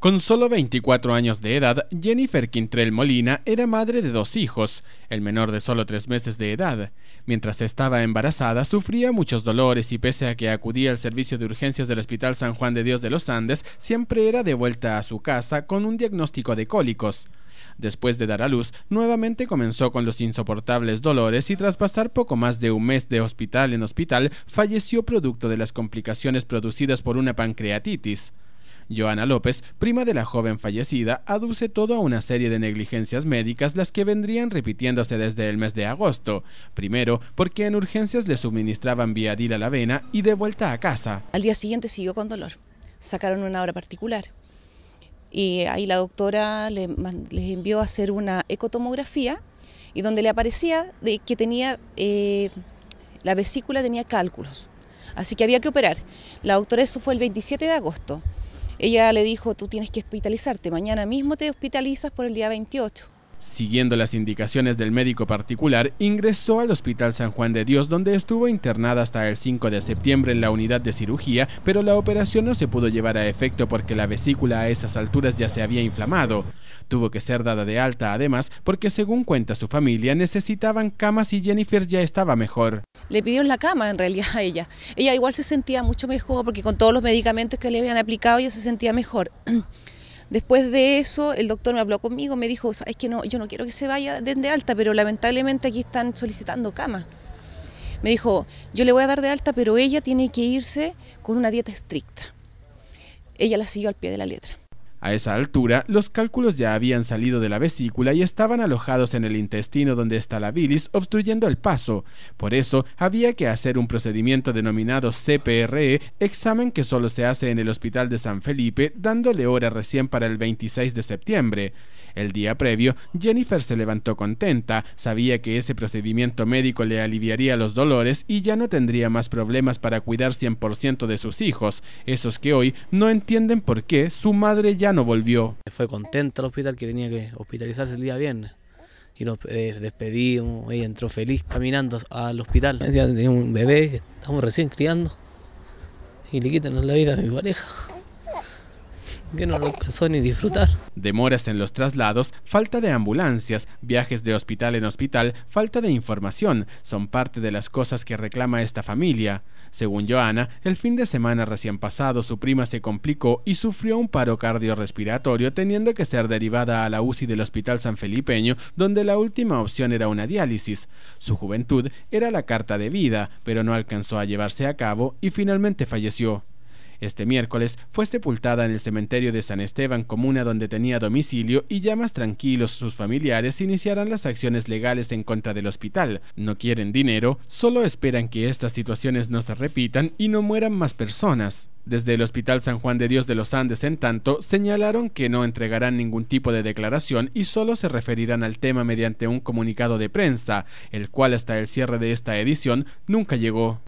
Con solo 24 años de edad, Jennifer Quintrell Molina era madre de dos hijos, el menor de solo tres meses de edad. Mientras estaba embarazada, sufría muchos dolores y pese a que acudía al servicio de urgencias del Hospital San Juan de Dios de los Andes, siempre era de vuelta a su casa con un diagnóstico de cólicos. Después de dar a luz, nuevamente comenzó con los insoportables dolores y tras pasar poco más de un mes de hospital en hospital, falleció producto de las complicaciones producidas por una pancreatitis. Joana López, prima de la joven fallecida, aduce todo a una serie de negligencias médicas las que vendrían repitiéndose desde el mes de agosto. Primero, porque en urgencias le suministraban viadil a la vena y de vuelta a casa. Al día siguiente siguió con dolor. Sacaron una hora particular. Y ahí la doctora les envió a hacer una ecotomografía y donde le aparecía de que tenía, eh, la vesícula tenía cálculos. Así que había que operar. La doctora, eso fue el 27 de agosto. Ella le dijo, tú tienes que hospitalizarte, mañana mismo te hospitalizas por el día 28. Siguiendo las indicaciones del médico particular, ingresó al Hospital San Juan de Dios donde estuvo internada hasta el 5 de septiembre en la unidad de cirugía, pero la operación no se pudo llevar a efecto porque la vesícula a esas alturas ya se había inflamado. Tuvo que ser dada de alta además porque según cuenta su familia necesitaban camas y Jennifer ya estaba mejor. Le pidieron la cama en realidad a ella. Ella igual se sentía mucho mejor porque con todos los medicamentos que le habían aplicado ella se sentía mejor. Después de eso, el doctor me habló conmigo, me dijo, es que no, yo no quiero que se vaya de alta, pero lamentablemente aquí están solicitando camas. Me dijo, yo le voy a dar de alta, pero ella tiene que irse con una dieta estricta. Ella la siguió al pie de la letra. A esa altura, los cálculos ya habían salido de la vesícula y estaban alojados en el intestino donde está la bilis, obstruyendo el paso. Por eso, había que hacer un procedimiento denominado CPRE, examen que solo se hace en el Hospital de San Felipe, dándole hora recién para el 26 de septiembre. El día previo, Jennifer se levantó contenta, sabía que ese procedimiento médico le aliviaría los dolores y ya no tendría más problemas para cuidar 100% de sus hijos, esos que hoy no entienden por qué su madre ya no volvió. Fue contenta al hospital que tenía que hospitalizarse el día viernes. Y nos eh, despedimos, y entró feliz caminando al hospital. Decía, un bebé que estamos recién criando y le quitan la vida a mi pareja que no lo ni disfrutar. Demoras en los traslados, falta de ambulancias, viajes de hospital en hospital, falta de información, son parte de las cosas que reclama esta familia. Según Joana, el fin de semana recién pasado su prima se complicó y sufrió un paro cardiorrespiratorio teniendo que ser derivada a la UCI del Hospital San Felipeño, donde la última opción era una diálisis. Su juventud era la carta de vida, pero no alcanzó a llevarse a cabo y finalmente falleció. Este miércoles fue sepultada en el cementerio de San Esteban, comuna donde tenía domicilio, y ya más tranquilos sus familiares iniciarán las acciones legales en contra del hospital. No quieren dinero, solo esperan que estas situaciones no se repitan y no mueran más personas. Desde el Hospital San Juan de Dios de los Andes, en tanto, señalaron que no entregarán ningún tipo de declaración y solo se referirán al tema mediante un comunicado de prensa, el cual hasta el cierre de esta edición nunca llegó.